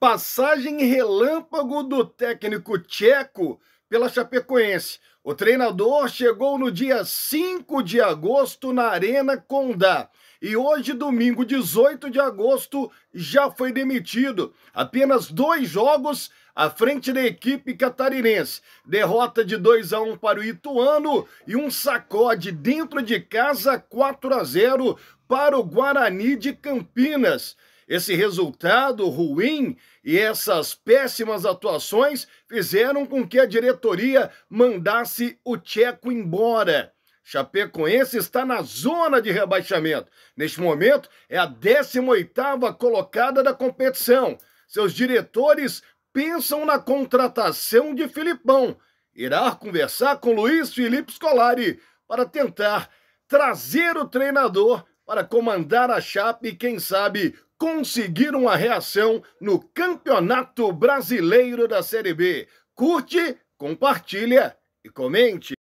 Passagem relâmpago do técnico tcheco pela Chapecoense. O treinador chegou no dia 5 de agosto na Arena Condá. E hoje, domingo 18 de agosto, já foi demitido. Apenas dois jogos à frente da equipe catarinense. Derrota de 2 a 1 para o Ituano e um sacode dentro de casa 4 a 0 para o Guarani de Campinas. Esse resultado ruim e essas péssimas atuações fizeram com que a diretoria mandasse o Tcheco embora. Chapecoense está na zona de rebaixamento. Neste momento, é a 18ª colocada da competição. Seus diretores pensam na contratação de Filipão. Irá conversar com Luiz Felipe Scolari para tentar trazer o treinador para comandar a Chape e, quem sabe, conseguiram a reação no Campeonato Brasileiro da Série B. Curte, compartilha e comente.